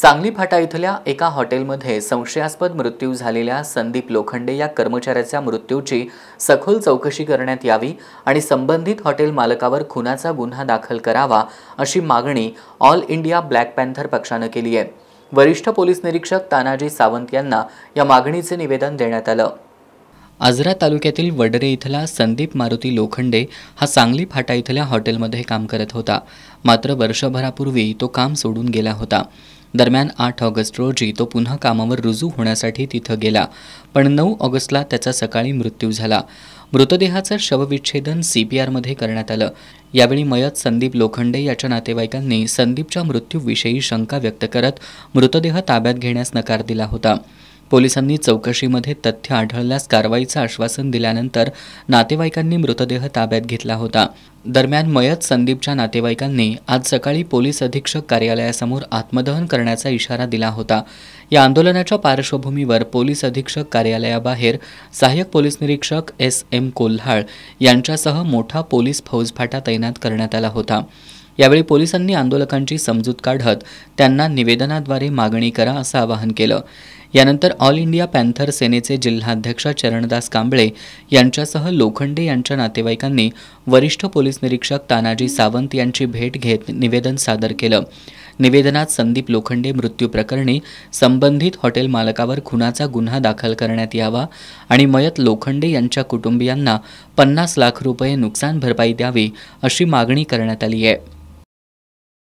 सांगली फाटा इथल्या एका हॉटेलमध्ये संशयास्पद मृत्यू झालेल्या संदीप लोखंडे या कर्मचाऱ्याच्या मृत्यूची सखोल चौकशी करण्यात यावी आणि संबंधित हॉटेल मालकावर खुनाचा गुन्हा दाखल करावा अशी मागणी ऑल इंडिया ब्लॅक पॅन्थर पक्षानं केली आहे वरिष्ठ पोलीस निरीक्षक तानाजी सावंत यांना या मागणीचे निवेदन देण्यात आलं आजरा तालुक्यातील वडरे इथला संदीप मारुती लोखंडे हा सांगली फाटा इथल्या हॉटेलमध्ये काम करत होता मात्र वर्षभरापूर्वी तो काम सोडून गेला होता दरम्यान आठ ऑगस्ट रोजी तो पुन्हा कामावर रुजू होण्यासाठी तिथं गेला पण नऊ ऑगस्टला त्याचा सकाळी मृत्यू झाला मृतदेहाचं शवविच्छेदन सी पी आरमध्ये करण्यात आलं यावेळी मयत संदीप लोखंडे याच्या नातेवाईकांनी संदीपच्या मृत्यूविषयी शंका व्यक्त करत मृतदेह ताब्यात घेण्यास नकार दिला होता पोलिसांनी चौकशीमध्ये तथ्य आढळल्यास कारवाईचं आश्वासन दिल्यानंतर नातेवाईकांनी मृतदेह ताब्यात घेतला होता दरम्यान मयत संदीपच्या नातेवाईकांनी आज सकाळी पोलीस अधीक्षक कार्यालयासमोर आत्मदहन करण्याचा इशारा दिला होता या आंदोलनाच्या पार्श्वभूमीवर पोलीस अधीक्षक कार्यालयाबाहेर सहाय्यक पोलीस निरीक्षक एस एम कोल्हाळ यांच्यासह मोठा पोलीस फौजफाटा तैनात करण्यात आला होता यावेळी पोलिसांनी आंदोलकांची समजूत काढत त्यांना निवेदनाद्वारे मागणी करा असं आवाहन केलं यानंतर ऑल इंडिया पॅन्थर सेनेचे जिल्हाध्यक्ष चरणदास कांबळे यांच्यासह लोखंडे यांच्या नातेवाईकांनी वरिष्ठ पोलीस निरीक्षक तानाजी सावंत यांची भेट घेत निवेदन सादर केलं निवेदनात संदीप लोखंडे मृत्यू प्रकरणी संबंधित हॉटेल मालकावर खुनाचा गुन्हा दाखल करण्यात यावा आणि मयत लोखंडे यांच्या कुटुंबियांना पन्नास लाख रुपये नुकसान भरपाई द्यावी अशी मागणी करण्यात आली आहे